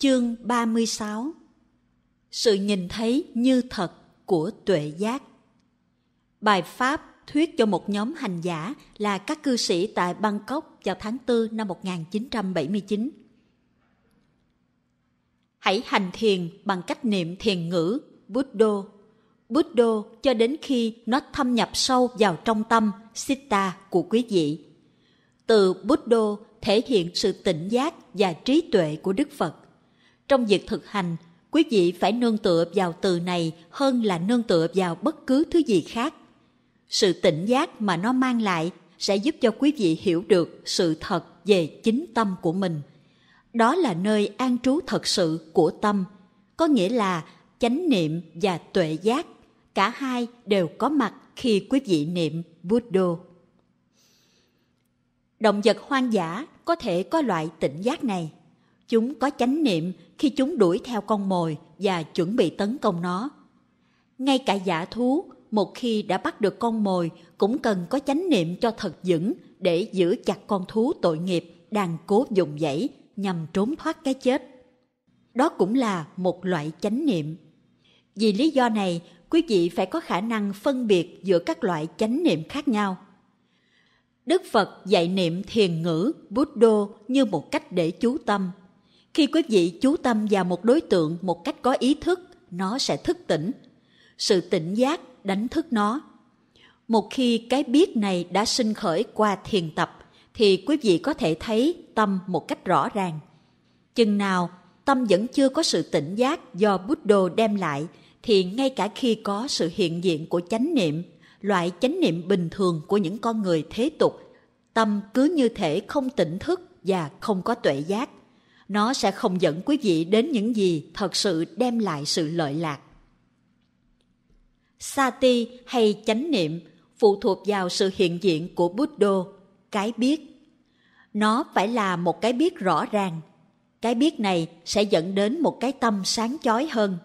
Chương 36 Sự nhìn thấy như thật của tuệ giác Bài Pháp thuyết cho một nhóm hành giả là các cư sĩ tại Bangkok vào tháng 4 năm 1979. Hãy hành thiền bằng cách niệm thiền ngữ Buddho. Buddho cho đến khi nó thâm nhập sâu vào trong tâm Sitta của quý vị. Từ Buddho thể hiện sự tỉnh giác và trí tuệ của Đức Phật trong việc thực hành, quý vị phải nương tựa vào từ này hơn là nương tựa vào bất cứ thứ gì khác. Sự tỉnh giác mà nó mang lại sẽ giúp cho quý vị hiểu được sự thật về chính tâm của mình. Đó là nơi an trú thật sự của tâm, có nghĩa là chánh niệm và tuệ giác, cả hai đều có mặt khi quý vị niệm Buddha. Động vật hoang dã có thể có loại tỉnh giác này. Chúng có chánh niệm khi chúng đuổi theo con mồi và chuẩn bị tấn công nó. Ngay cả giả thú, một khi đã bắt được con mồi cũng cần có chánh niệm cho thật vững để giữ chặt con thú tội nghiệp đang cố dùng dãy nhằm trốn thoát cái chết. Đó cũng là một loại chánh niệm. Vì lý do này, quý vị phải có khả năng phân biệt giữa các loại chánh niệm khác nhau. Đức Phật dạy niệm thiền ngữ, Buddha như một cách để chú tâm, khi quý vị chú tâm vào một đối tượng một cách có ý thức, nó sẽ thức tỉnh. Sự tỉnh giác đánh thức nó. Một khi cái biết này đã sinh khởi qua thiền tập, thì quý vị có thể thấy tâm một cách rõ ràng. Chừng nào tâm vẫn chưa có sự tỉnh giác do bút đồ đem lại, thì ngay cả khi có sự hiện diện của chánh niệm, loại chánh niệm bình thường của những con người thế tục, tâm cứ như thể không tỉnh thức và không có tuệ giác nó sẽ không dẫn quý vị đến những gì thật sự đem lại sự lợi lạc. Sati hay chánh niệm phụ thuộc vào sự hiện diện của Buddha, cái biết. Nó phải là một cái biết rõ ràng. Cái biết này sẽ dẫn đến một cái tâm sáng chói hơn.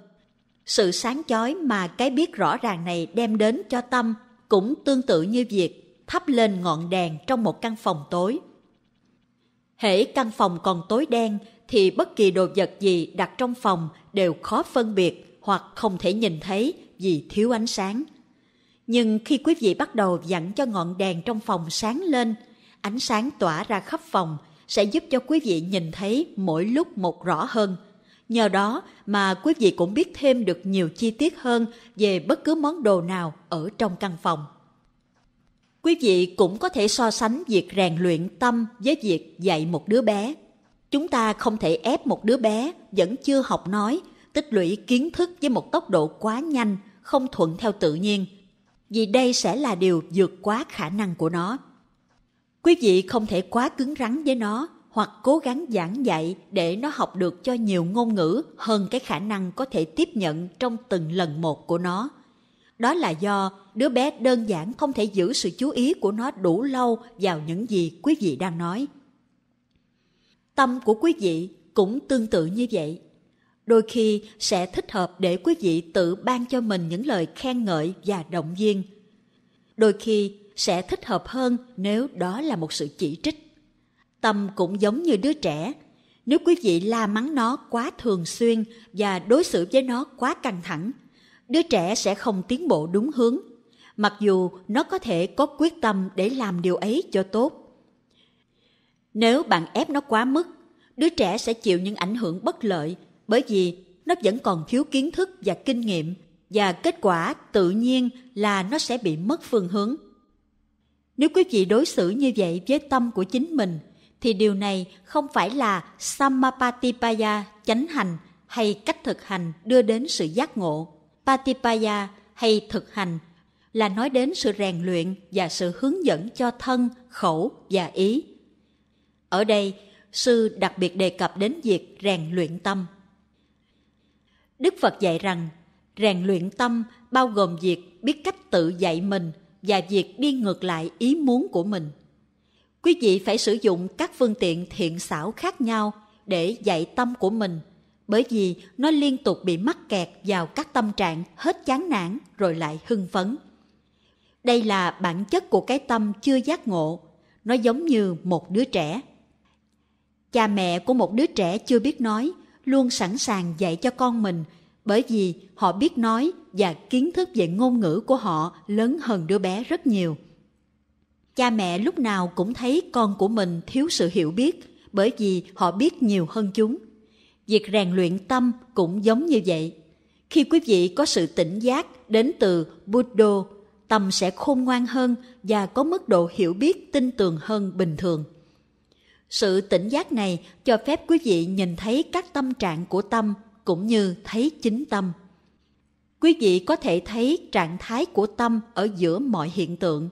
Sự sáng chói mà cái biết rõ ràng này đem đến cho tâm cũng tương tự như việc thắp lên ngọn đèn trong một căn phòng tối hễ căn phòng còn tối đen thì bất kỳ đồ vật gì đặt trong phòng đều khó phân biệt hoặc không thể nhìn thấy vì thiếu ánh sáng. Nhưng khi quý vị bắt đầu dặn cho ngọn đèn trong phòng sáng lên, ánh sáng tỏa ra khắp phòng sẽ giúp cho quý vị nhìn thấy mỗi lúc một rõ hơn. Nhờ đó mà quý vị cũng biết thêm được nhiều chi tiết hơn về bất cứ món đồ nào ở trong căn phòng. Quý vị cũng có thể so sánh việc rèn luyện tâm với việc dạy một đứa bé Chúng ta không thể ép một đứa bé vẫn chưa học nói, tích lũy kiến thức với một tốc độ quá nhanh, không thuận theo tự nhiên, vì đây sẽ là điều vượt quá khả năng của nó. Quý vị không thể quá cứng rắn với nó hoặc cố gắng giảng dạy để nó học được cho nhiều ngôn ngữ hơn cái khả năng có thể tiếp nhận trong từng lần một của nó. Đó là do đứa bé đơn giản không thể giữ sự chú ý của nó đủ lâu vào những gì quý vị đang nói tâm của quý vị cũng tương tự như vậy đôi khi sẽ thích hợp để quý vị tự ban cho mình những lời khen ngợi và động viên đôi khi sẽ thích hợp hơn nếu đó là một sự chỉ trích tâm cũng giống như đứa trẻ nếu quý vị la mắng nó quá thường xuyên và đối xử với nó quá căng thẳng đứa trẻ sẽ không tiến bộ đúng hướng mặc dù nó có thể có quyết tâm để làm điều ấy cho tốt nếu bạn ép nó quá mức, đứa trẻ sẽ chịu những ảnh hưởng bất lợi bởi vì nó vẫn còn thiếu kiến thức và kinh nghiệm và kết quả tự nhiên là nó sẽ bị mất phương hướng. Nếu quý vị đối xử như vậy với tâm của chính mình, thì điều này không phải là Samapatipaya chánh hành hay cách thực hành đưa đến sự giác ngộ. Patipaya hay thực hành là nói đến sự rèn luyện và sự hướng dẫn cho thân, khẩu và ý. Ở đây, sư đặc biệt đề cập đến việc rèn luyện tâm. Đức Phật dạy rằng, rèn luyện tâm bao gồm việc biết cách tự dạy mình và việc đi ngược lại ý muốn của mình. Quý vị phải sử dụng các phương tiện thiện xảo khác nhau để dạy tâm của mình, bởi vì nó liên tục bị mắc kẹt vào các tâm trạng hết chán nản rồi lại hưng phấn. Đây là bản chất của cái tâm chưa giác ngộ, nó giống như một đứa trẻ cha mẹ của một đứa trẻ chưa biết nói luôn sẵn sàng dạy cho con mình bởi vì họ biết nói và kiến thức về ngôn ngữ của họ lớn hơn đứa bé rất nhiều cha mẹ lúc nào cũng thấy con của mình thiếu sự hiểu biết bởi vì họ biết nhiều hơn chúng việc rèn luyện tâm cũng giống như vậy khi quý vị có sự tỉnh giác đến từ buddha tâm sẽ khôn ngoan hơn và có mức độ hiểu biết tin tưởng hơn bình thường sự tỉnh giác này cho phép quý vị nhìn thấy các tâm trạng của tâm cũng như thấy chính tâm. Quý vị có thể thấy trạng thái của tâm ở giữa mọi hiện tượng.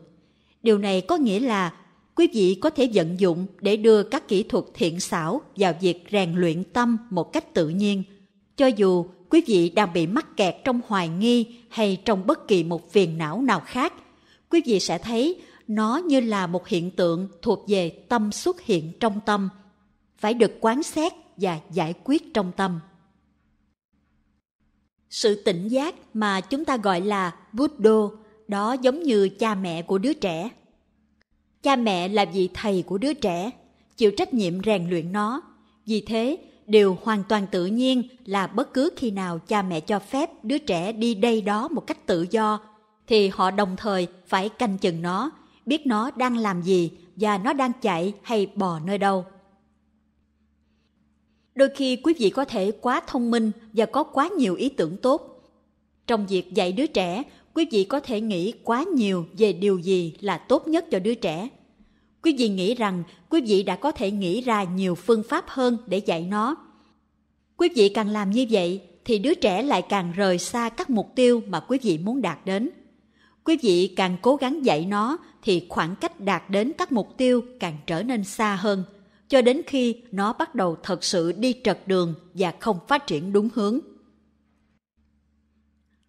Điều này có nghĩa là quý vị có thể vận dụng để đưa các kỹ thuật thiện xảo vào việc rèn luyện tâm một cách tự nhiên, cho dù quý vị đang bị mắc kẹt trong hoài nghi hay trong bất kỳ một phiền não nào khác quý vị sẽ thấy nó như là một hiện tượng thuộc về tâm xuất hiện trong tâm, phải được quán xét và giải quyết trong tâm. Sự tỉnh giác mà chúng ta gọi là Buddha đó giống như cha mẹ của đứa trẻ. Cha mẹ là vị thầy của đứa trẻ, chịu trách nhiệm rèn luyện nó. Vì thế, điều hoàn toàn tự nhiên là bất cứ khi nào cha mẹ cho phép đứa trẻ đi đây đó một cách tự do thì họ đồng thời phải canh chừng nó biết nó đang làm gì và nó đang chạy hay bò nơi đâu. Đôi khi quý vị có thể quá thông minh và có quá nhiều ý tưởng tốt. Trong việc dạy đứa trẻ, quý vị có thể nghĩ quá nhiều về điều gì là tốt nhất cho đứa trẻ. Quý vị nghĩ rằng quý vị đã có thể nghĩ ra nhiều phương pháp hơn để dạy nó. Quý vị càng làm như vậy thì đứa trẻ lại càng rời xa các mục tiêu mà quý vị muốn đạt đến. Quý vị càng cố gắng dạy nó thì khoảng cách đạt đến các mục tiêu càng trở nên xa hơn, cho đến khi nó bắt đầu thật sự đi trật đường và không phát triển đúng hướng.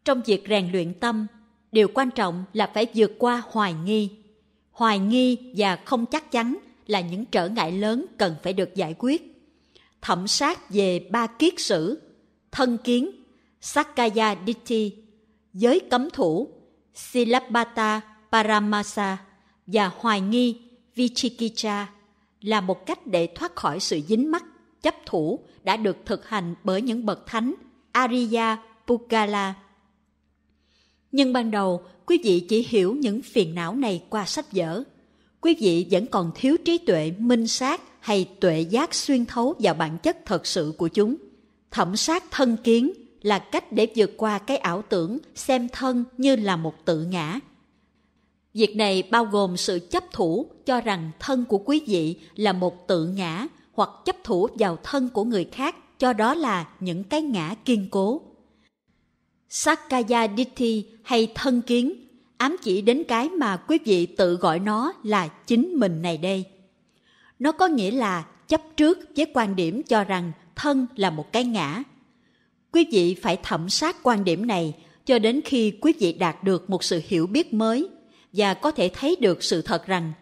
Trong việc rèn luyện tâm, điều quan trọng là phải vượt qua hoài nghi. Hoài nghi và không chắc chắn là những trở ngại lớn cần phải được giải quyết. Thẩm sát về ba kiết sử, thân kiến, Sakaya Ditti, giới cấm thủ Silabhata Paramasa và hoài nghi Vichikicha là một cách để thoát khỏi sự dính mắc, chấp thủ đã được thực hành bởi những bậc thánh arya Pukala. Nhưng ban đầu, quý vị chỉ hiểu những phiền não này qua sách vở. Quý vị vẫn còn thiếu trí tuệ minh sát hay tuệ giác xuyên thấu vào bản chất thật sự của chúng. Thẩm sát thân kiến là cách để vượt qua cái ảo tưởng xem thân như là một tự ngã. Việc này bao gồm sự chấp thủ cho rằng thân của quý vị là một tự ngã hoặc chấp thủ vào thân của người khác cho đó là những cái ngã kiên cố. Sakkaya Ditti hay thân kiến ám chỉ đến cái mà quý vị tự gọi nó là chính mình này đây. Nó có nghĩa là chấp trước với quan điểm cho rằng thân là một cái ngã Quý vị phải thẩm sát quan điểm này cho đến khi quý vị đạt được một sự hiểu biết mới và có thể thấy được sự thật rằng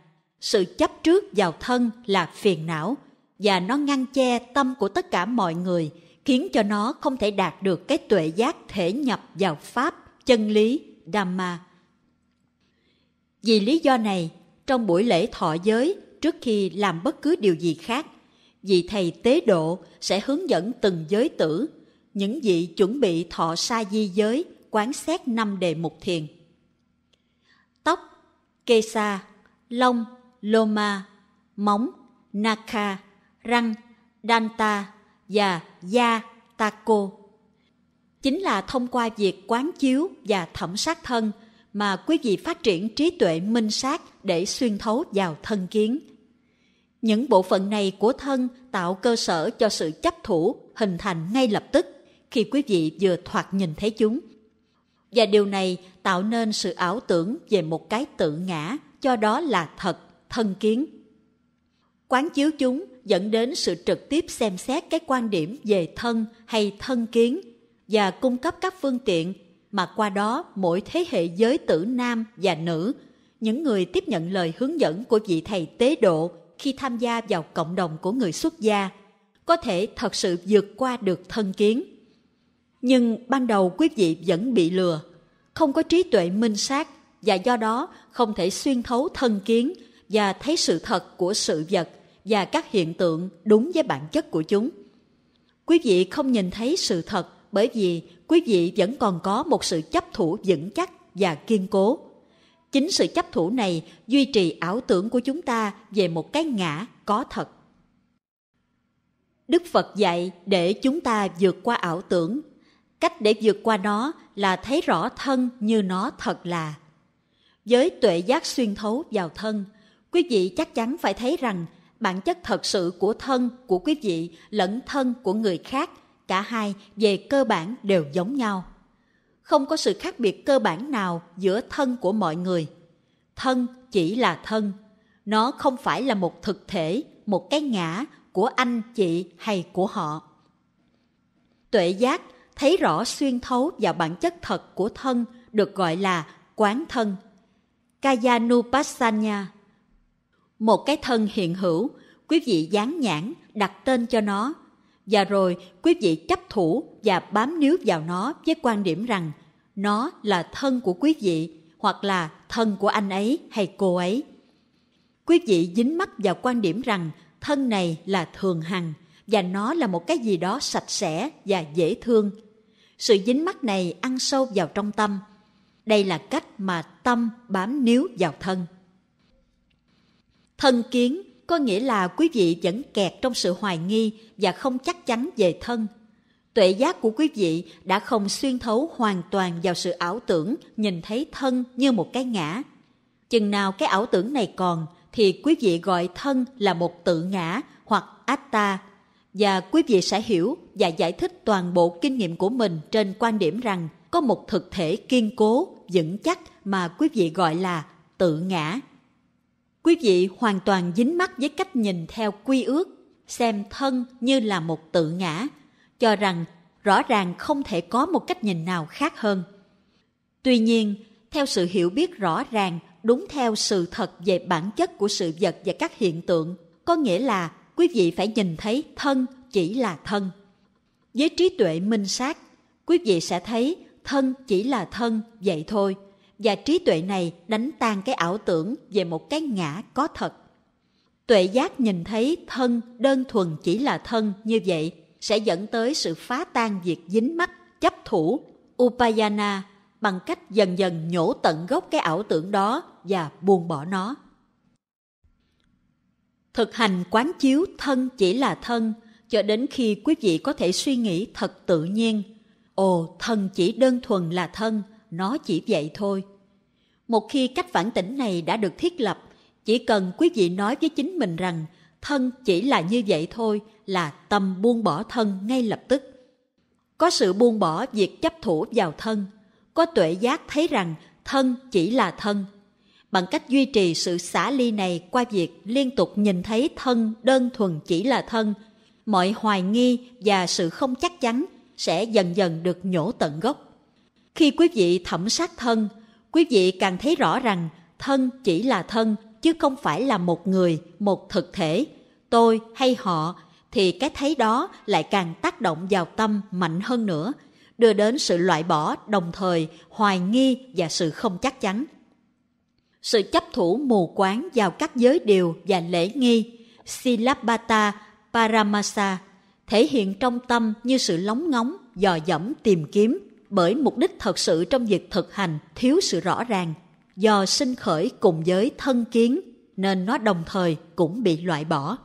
sự chấp trước vào thân là phiền não và nó ngăn che tâm của tất cả mọi người khiến cho nó không thể đạt được cái tuệ giác thể nhập vào pháp chân lý dhamma vì lý do này trong buổi lễ thọ giới trước khi làm bất cứ điều gì khác vị thầy tế độ sẽ hướng dẫn từng giới tử những vị chuẩn bị thọ sa di giới quán xét năm đề mục thiền. Tóc, kê sa, lông, loma, móng, naka, răng, danta và da, taco. Chính là thông qua việc quán chiếu và thẩm sát thân mà quý vị phát triển trí tuệ minh sát để xuyên thấu vào thân kiến. Những bộ phận này của thân tạo cơ sở cho sự chấp thủ hình thành ngay lập tức khi quý vị vừa thoạt nhìn thấy chúng. Và điều này tạo nên sự ảo tưởng về một cái tự ngã, cho đó là thật, thân kiến. Quán chiếu chúng dẫn đến sự trực tiếp xem xét cái quan điểm về thân hay thân kiến và cung cấp các phương tiện mà qua đó mỗi thế hệ giới tử nam và nữ, những người tiếp nhận lời hướng dẫn của vị thầy tế độ khi tham gia vào cộng đồng của người xuất gia, có thể thật sự vượt qua được thân kiến nhưng ban đầu quý vị vẫn bị lừa, không có trí tuệ minh sát và do đó không thể xuyên thấu thân kiến và thấy sự thật của sự vật và các hiện tượng đúng với bản chất của chúng. Quý vị không nhìn thấy sự thật bởi vì quý vị vẫn còn có một sự chấp thủ vững chắc và kiên cố. Chính sự chấp thủ này duy trì ảo tưởng của chúng ta về một cái ngã có thật. Đức Phật dạy để chúng ta vượt qua ảo tưởng cách để vượt qua nó là thấy rõ thân như nó thật là với tuệ giác xuyên thấu vào thân quý vị chắc chắn phải thấy rằng bản chất thật sự của thân của quý vị lẫn thân của người khác cả hai về cơ bản đều giống nhau không có sự khác biệt cơ bản nào giữa thân của mọi người thân chỉ là thân nó không phải là một thực thể một cái ngã của anh chị hay của họ tuệ giác thấy rõ xuyên thấu vào bản chất thật của thân được gọi là quán thân. Kayanupassanya Một cái thân hiện hữu, quý vị dán nhãn, đặt tên cho nó, và rồi quý vị chấp thủ và bám níu vào nó với quan điểm rằng nó là thân của quý vị hoặc là thân của anh ấy hay cô ấy. Quý vị dính mắc vào quan điểm rằng thân này là thường hằng, và nó là một cái gì đó sạch sẽ và dễ thương. Sự dính mắt này ăn sâu vào trong tâm. Đây là cách mà tâm bám níu vào thân. Thân kiến có nghĩa là quý vị vẫn kẹt trong sự hoài nghi và không chắc chắn về thân. Tuệ giác của quý vị đã không xuyên thấu hoàn toàn vào sự ảo tưởng nhìn thấy thân như một cái ngã. Chừng nào cái ảo tưởng này còn thì quý vị gọi thân là một tự ngã hoặc atta và quý vị sẽ hiểu và giải thích toàn bộ kinh nghiệm của mình trên quan điểm rằng có một thực thể kiên cố, vững chắc mà quý vị gọi là tự ngã. Quý vị hoàn toàn dính mắc với cách nhìn theo quy ước, xem thân như là một tự ngã, cho rằng rõ ràng không thể có một cách nhìn nào khác hơn. Tuy nhiên, theo sự hiểu biết rõ ràng đúng theo sự thật về bản chất của sự vật và các hiện tượng, có nghĩa là quý vị phải nhìn thấy thân chỉ là thân. Với trí tuệ minh sát, quý vị sẽ thấy thân chỉ là thân vậy thôi và trí tuệ này đánh tan cái ảo tưởng về một cái ngã có thật. Tuệ giác nhìn thấy thân đơn thuần chỉ là thân như vậy sẽ dẫn tới sự phá tan việc dính mắc chấp thủ upayana bằng cách dần dần nhổ tận gốc cái ảo tưởng đó và buông bỏ nó thực hành quán chiếu thân chỉ là thân cho đến khi quý vị có thể suy nghĩ thật tự nhiên ồ thân chỉ đơn thuần là thân nó chỉ vậy thôi một khi cách phản tỉnh này đã được thiết lập chỉ cần quý vị nói với chính mình rằng thân chỉ là như vậy thôi là tâm buông bỏ thân ngay lập tức có sự buông bỏ việc chấp thủ vào thân có tuệ giác thấy rằng thân chỉ là thân bằng cách duy trì sự xả ly này qua việc liên tục nhìn thấy thân đơn thuần chỉ là thân mọi hoài nghi và sự không chắc chắn sẽ dần dần được nhổ tận gốc khi quý vị thẩm sát thân quý vị càng thấy rõ rằng thân chỉ là thân chứ không phải là một người một thực thể tôi hay họ thì cái thấy đó lại càng tác động vào tâm mạnh hơn nữa đưa đến sự loại bỏ đồng thời hoài nghi và sự không chắc chắn sự chấp thủ mù quáng vào các giới điều và lễ nghi, Silabhata Paramasa, thể hiện trong tâm như sự lóng ngóng, dò dẫm tìm kiếm, bởi mục đích thật sự trong việc thực hành thiếu sự rõ ràng, do sinh khởi cùng với thân kiến, nên nó đồng thời cũng bị loại bỏ.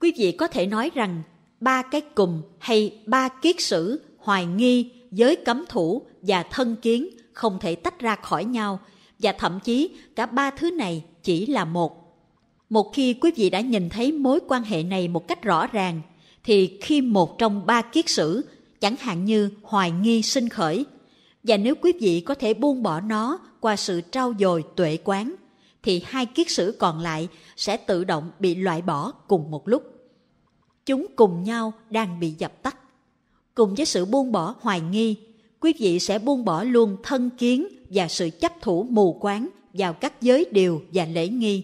Quý vị có thể nói rằng ba cái cùng hay ba kiết sử hoài nghi giới cấm thủ và thân kiến không thể tách ra khỏi nhau và thậm chí cả ba thứ này chỉ là một. Một khi quý vị đã nhìn thấy mối quan hệ này một cách rõ ràng thì khi một trong ba kiết sử chẳng hạn như hoài nghi sinh khởi và nếu quý vị có thể buông bỏ nó qua sự trau dồi tuệ quán thì hai kiết sử còn lại sẽ tự động bị loại bỏ cùng một lúc chúng cùng nhau đang bị dập tắt cùng với sự buông bỏ hoài nghi, quý vị sẽ buông bỏ luôn thân kiến và sự chấp thủ mù quáng vào các giới điều và lễ nghi.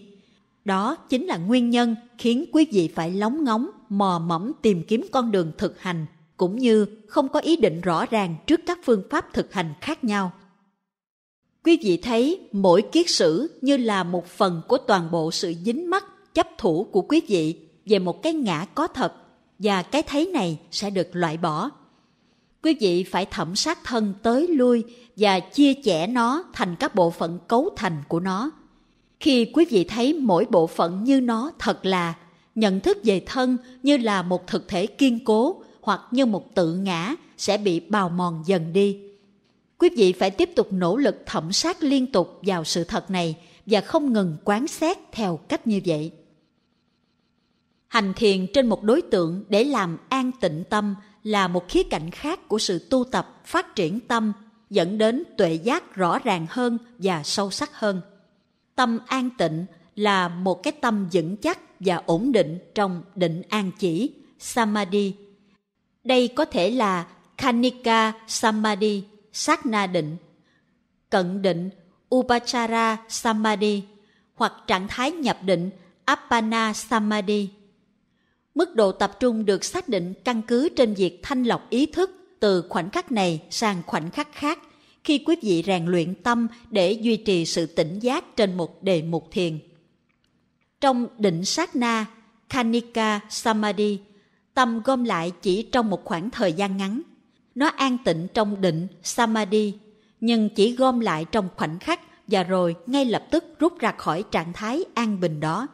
Đó chính là nguyên nhân khiến quý vị phải lóng ngóng, mò mẫm tìm kiếm con đường thực hành, cũng như không có ý định rõ ràng trước các phương pháp thực hành khác nhau. Quý vị thấy mỗi kiết sử như là một phần của toàn bộ sự dính mắc chấp thủ của quý vị về một cái ngã có thật và cái thấy này sẽ được loại bỏ Quý vị phải thẩm sát thân tới lui và chia chẻ nó thành các bộ phận cấu thành của nó. Khi quý vị thấy mỗi bộ phận như nó thật là, nhận thức về thân như là một thực thể kiên cố hoặc như một tự ngã sẽ bị bào mòn dần đi. Quý vị phải tiếp tục nỗ lực thẩm sát liên tục vào sự thật này và không ngừng quán xét theo cách như vậy. Hành thiền trên một đối tượng để làm an tịnh tâm – là một khía cạnh khác của sự tu tập phát triển tâm dẫn đến tuệ giác rõ ràng hơn và sâu sắc hơn tâm an tịnh là một cái tâm vững chắc và ổn định trong định an chỉ samadhi đây có thể là kanika samadhi sát na định cận định upachara samadhi hoặc trạng thái nhập định appana samadhi Mức độ tập trung được xác định căn cứ trên việc thanh lọc ý thức từ khoảnh khắc này sang khoảnh khắc khác khi quý vị rèn luyện tâm để duy trì sự tỉnh giác trên một đề mục thiền. Trong định sát na, Kanika Samadhi, tâm gom lại chỉ trong một khoảng thời gian ngắn. Nó an tịnh trong định Samadhi, nhưng chỉ gom lại trong khoảnh khắc và rồi ngay lập tức rút ra khỏi trạng thái an bình đó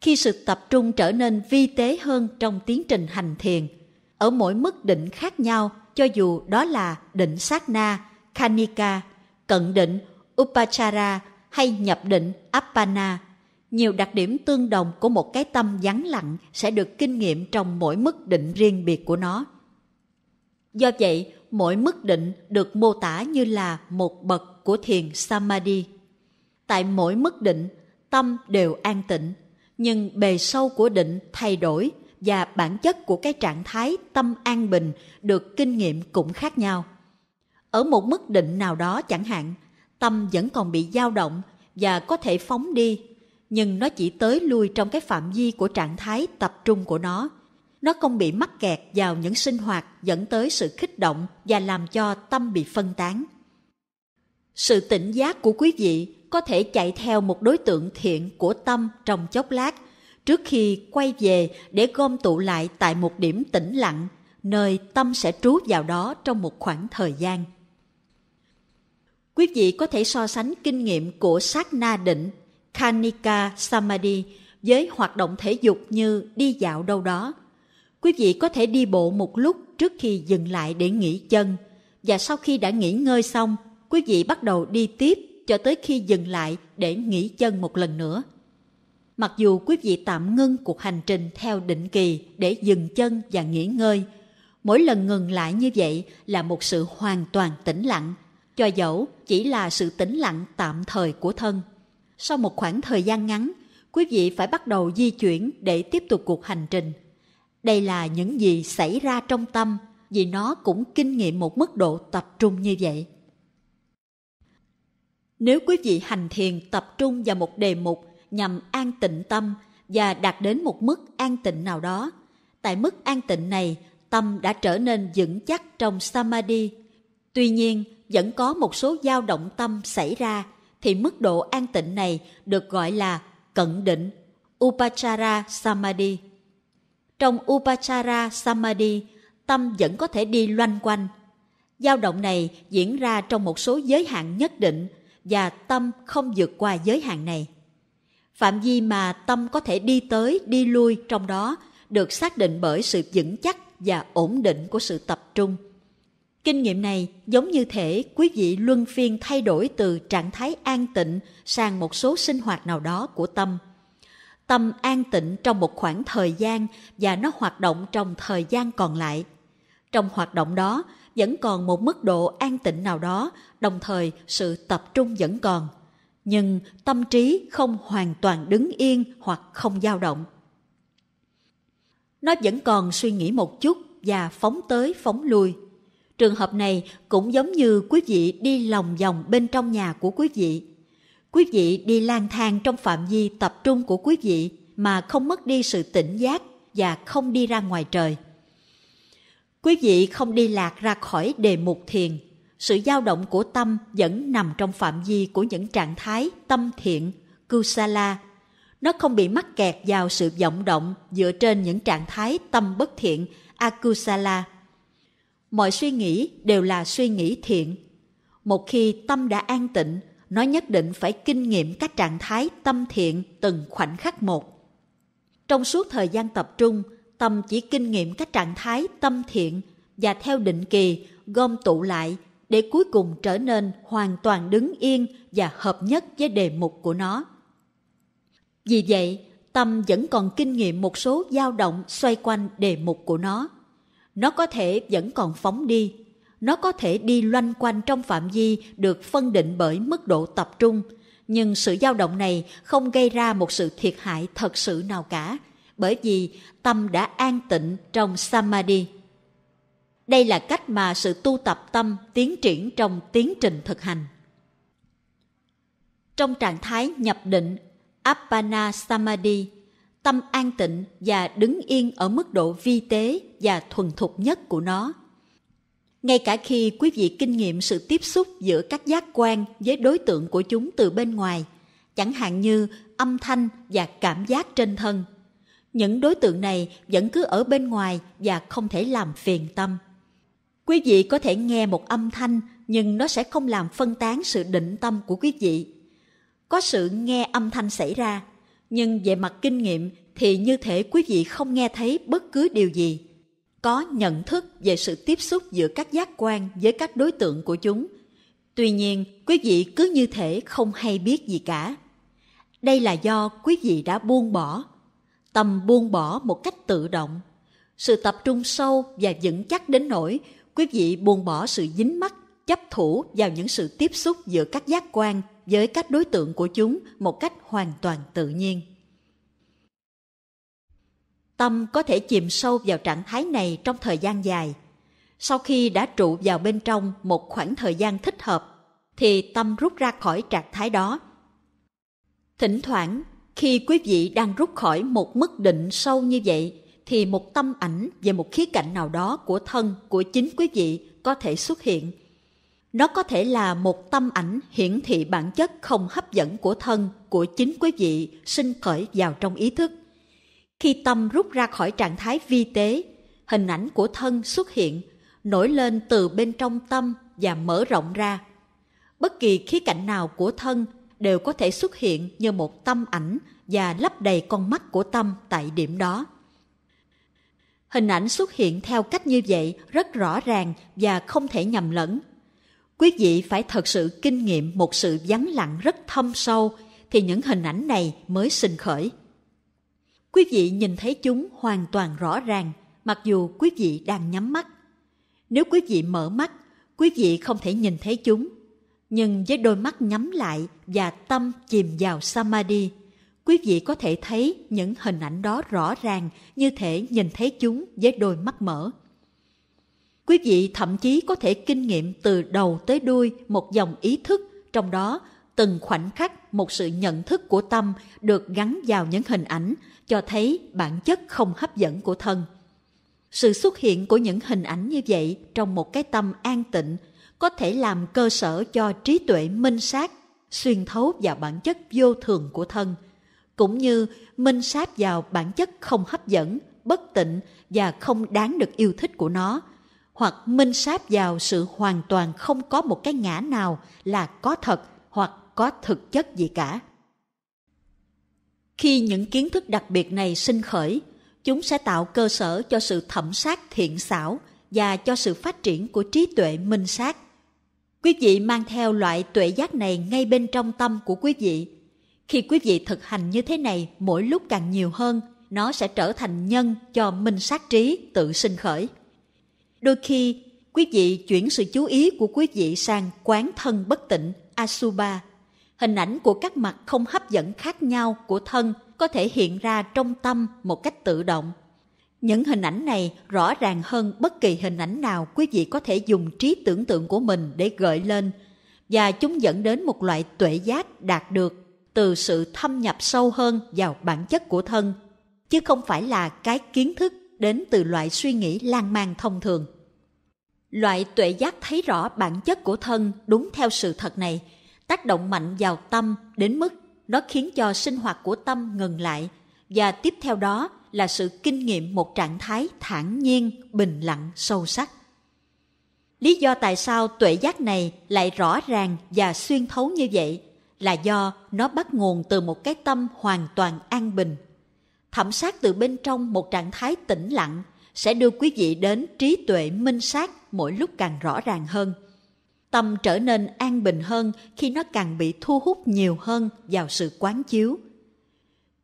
khi sự tập trung trở nên vi tế hơn trong tiến trình hành thiền ở mỗi mức định khác nhau cho dù đó là định sát na khanika cận định upachara hay nhập định appana nhiều đặc điểm tương đồng của một cái tâm vắng lặng sẽ được kinh nghiệm trong mỗi mức định riêng biệt của nó do vậy mỗi mức định được mô tả như là một bậc của thiền samadhi tại mỗi mức định tâm đều an tịnh nhưng bề sâu của định thay đổi và bản chất của cái trạng thái tâm an bình được kinh nghiệm cũng khác nhau ở một mức định nào đó chẳng hạn tâm vẫn còn bị dao động và có thể phóng đi nhưng nó chỉ tới lui trong cái phạm vi của trạng thái tập trung của nó nó không bị mắc kẹt vào những sinh hoạt dẫn tới sự kích động và làm cho tâm bị phân tán sự tỉnh giác của quý vị có thể chạy theo một đối tượng thiện của tâm trong chốc lát trước khi quay về để gom tụ lại tại một điểm tĩnh lặng nơi tâm sẽ trú vào đó trong một khoảng thời gian quý vị có thể so sánh kinh nghiệm của sát na định kanika samadhi với hoạt động thể dục như đi dạo đâu đó quý vị có thể đi bộ một lúc trước khi dừng lại để nghỉ chân và sau khi đã nghỉ ngơi xong quý vị bắt đầu đi tiếp cho tới khi dừng lại để nghỉ chân một lần nữa. Mặc dù quý vị tạm ngưng cuộc hành trình theo định kỳ để dừng chân và nghỉ ngơi, mỗi lần ngừng lại như vậy là một sự hoàn toàn tĩnh lặng, cho dẫu chỉ là sự tĩnh lặng tạm thời của thân. Sau một khoảng thời gian ngắn, quý vị phải bắt đầu di chuyển để tiếp tục cuộc hành trình. Đây là những gì xảy ra trong tâm vì nó cũng kinh nghiệm một mức độ tập trung như vậy. Nếu quý vị hành thiền tập trung vào một đề mục nhằm an tịnh tâm và đạt đến một mức an tịnh nào đó, tại mức an tịnh này, tâm đã trở nên vững chắc trong samadhi. Tuy nhiên, vẫn có một số dao động tâm xảy ra thì mức độ an tịnh này được gọi là cận định, upachara samadhi. Trong upachara samadhi, tâm vẫn có thể đi loanh quanh. Dao động này diễn ra trong một số giới hạn nhất định và tâm không vượt qua giới hạn này. Phạm vi mà tâm có thể đi tới, đi lui trong đó được xác định bởi sự vững chắc và ổn định của sự tập trung. Kinh nghiệm này giống như thể quý vị luân phiên thay đổi từ trạng thái an tịnh sang một số sinh hoạt nào đó của tâm. Tâm an tịnh trong một khoảng thời gian và nó hoạt động trong thời gian còn lại. Trong hoạt động đó, vẫn còn một mức độ an tịnh nào đó, đồng thời sự tập trung vẫn còn. Nhưng tâm trí không hoàn toàn đứng yên hoặc không dao động. Nó vẫn còn suy nghĩ một chút và phóng tới phóng lui. Trường hợp này cũng giống như quý vị đi lòng vòng bên trong nhà của quý vị. Quý vị đi lang thang trong phạm vi tập trung của quý vị mà không mất đi sự tỉnh giác và không đi ra ngoài trời Quý vị không đi lạc ra khỏi đề mục thiền, sự dao động của tâm vẫn nằm trong phạm vi của những trạng thái tâm thiện, kusala. Nó không bị mắc kẹt vào sự vọng động dựa trên những trạng thái tâm bất thiện, akusala. Mọi suy nghĩ đều là suy nghĩ thiện. Một khi tâm đã an tịnh, nó nhất định phải kinh nghiệm các trạng thái tâm thiện từng khoảnh khắc một. Trong suốt thời gian tập trung, tâm chỉ kinh nghiệm các trạng thái tâm thiện và theo định kỳ gom tụ lại để cuối cùng trở nên hoàn toàn đứng yên và hợp nhất với đề mục của nó. Vì vậy, tâm vẫn còn kinh nghiệm một số dao động xoay quanh đề mục của nó. Nó có thể vẫn còn phóng đi, nó có thể đi loanh quanh trong phạm vi được phân định bởi mức độ tập trung, nhưng sự dao động này không gây ra một sự thiệt hại thật sự nào cả – bởi vì tâm đã an tịnh trong samadhi. Đây là cách mà sự tu tập tâm tiến triển trong tiến trình thực hành. Trong trạng thái nhập định, Appana Samadhi, tâm an tịnh và đứng yên ở mức độ vi tế và thuần thục nhất của nó. Ngay cả khi quý vị kinh nghiệm sự tiếp xúc giữa các giác quan với đối tượng của chúng từ bên ngoài, chẳng hạn như âm thanh và cảm giác trên thân – những đối tượng này vẫn cứ ở bên ngoài và không thể làm phiền tâm. Quý vị có thể nghe một âm thanh nhưng nó sẽ không làm phân tán sự định tâm của quý vị. Có sự nghe âm thanh xảy ra, nhưng về mặt kinh nghiệm thì như thể quý vị không nghe thấy bất cứ điều gì. Có nhận thức về sự tiếp xúc giữa các giác quan với các đối tượng của chúng. Tuy nhiên, quý vị cứ như thể không hay biết gì cả. Đây là do quý vị đã buông bỏ tâm buông bỏ một cách tự động. Sự tập trung sâu và vững chắc đến nỗi quý vị buông bỏ sự dính mắc, chấp thủ vào những sự tiếp xúc giữa các giác quan với các đối tượng của chúng một cách hoàn toàn tự nhiên. Tâm có thể chìm sâu vào trạng thái này trong thời gian dài. Sau khi đã trụ vào bên trong một khoảng thời gian thích hợp, thì tâm rút ra khỏi trạng thái đó. Thỉnh thoảng khi quý vị đang rút khỏi một mức định sâu như vậy, thì một tâm ảnh về một khía cạnh nào đó của thân của chính quý vị có thể xuất hiện. Nó có thể là một tâm ảnh hiển thị bản chất không hấp dẫn của thân của chính quý vị sinh khởi vào trong ý thức. Khi tâm rút ra khỏi trạng thái vi tế, hình ảnh của thân xuất hiện, nổi lên từ bên trong tâm và mở rộng ra. Bất kỳ khía cạnh nào của thân đều có thể xuất hiện như một tâm ảnh và lấp đầy con mắt của tâm tại điểm đó. Hình ảnh xuất hiện theo cách như vậy rất rõ ràng và không thể nhầm lẫn. Quý vị phải thật sự kinh nghiệm một sự vắng lặng rất thâm sâu thì những hình ảnh này mới sinh khởi. Quý vị nhìn thấy chúng hoàn toàn rõ ràng mặc dù quý vị đang nhắm mắt. Nếu quý vị mở mắt, quý vị không thể nhìn thấy chúng nhưng với đôi mắt nhắm lại và tâm chìm vào samadhi quý vị có thể thấy những hình ảnh đó rõ ràng như thể nhìn thấy chúng với đôi mắt mở quý vị thậm chí có thể kinh nghiệm từ đầu tới đuôi một dòng ý thức trong đó từng khoảnh khắc một sự nhận thức của tâm được gắn vào những hình ảnh cho thấy bản chất không hấp dẫn của thân sự xuất hiện của những hình ảnh như vậy trong một cái tâm an tịnh có thể làm cơ sở cho trí tuệ minh sát xuyên thấu vào bản chất vô thường của thân cũng như minh sát vào bản chất không hấp dẫn bất tịnh và không đáng được yêu thích của nó hoặc minh sát vào sự hoàn toàn không có một cái ngã nào là có thật hoặc có thực chất gì cả khi những kiến thức đặc biệt này sinh khởi chúng sẽ tạo cơ sở cho sự thẩm sát thiện xảo và cho sự phát triển của trí tuệ minh sát Quý vị mang theo loại tuệ giác này ngay bên trong tâm của quý vị. Khi quý vị thực hành như thế này mỗi lúc càng nhiều hơn, nó sẽ trở thành nhân cho minh sát trí tự sinh khởi. Đôi khi, quý vị chuyển sự chú ý của quý vị sang quán thân bất tịnh, Asuba. Hình ảnh của các mặt không hấp dẫn khác nhau của thân có thể hiện ra trong tâm một cách tự động những hình ảnh này rõ ràng hơn bất kỳ hình ảnh nào quý vị có thể dùng trí tưởng tượng của mình để gợi lên và chúng dẫn đến một loại tuệ giác đạt được từ sự thâm nhập sâu hơn vào bản chất của thân chứ không phải là cái kiến thức đến từ loại suy nghĩ lan man thông thường. Loại tuệ giác thấy rõ bản chất của thân đúng theo sự thật này, tác động mạnh vào tâm đến mức nó khiến cho sinh hoạt của tâm ngừng lại và tiếp theo đó là sự kinh nghiệm một trạng thái thản nhiên bình lặng sâu sắc lý do tại sao tuệ giác này lại rõ ràng và xuyên thấu như vậy là do nó bắt nguồn từ một cái tâm hoàn toàn an bình thẩm sát từ bên trong một trạng thái tĩnh lặng sẽ đưa quý vị đến trí tuệ minh sát mỗi lúc càng rõ ràng hơn tâm trở nên an bình hơn khi nó càng bị thu hút nhiều hơn vào sự quán chiếu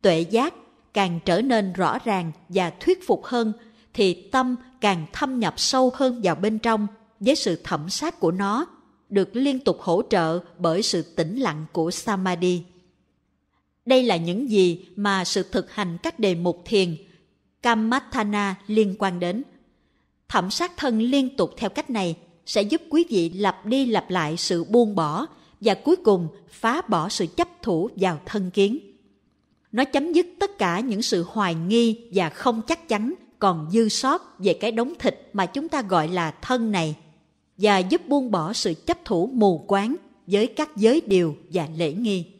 tuệ giác càng trở nên rõ ràng và thuyết phục hơn thì tâm càng thâm nhập sâu hơn vào bên trong với sự thẩm sát của nó được liên tục hỗ trợ bởi sự tĩnh lặng của samadhi đây là những gì mà sự thực hành các đề mục thiền Kamathana liên quan đến. Thẩm sát thân liên tục theo cách này sẽ giúp quý vị lặp đi lặp lại sự buông bỏ và cuối cùng phá bỏ sự chấp thủ vào thân kiến. Nó chấm dứt tất cả những sự hoài nghi và không chắc chắn còn dư sót về cái đống thịt mà chúng ta gọi là thân này và giúp buông bỏ sự chấp thủ mù quáng với các giới điều và lễ nghi.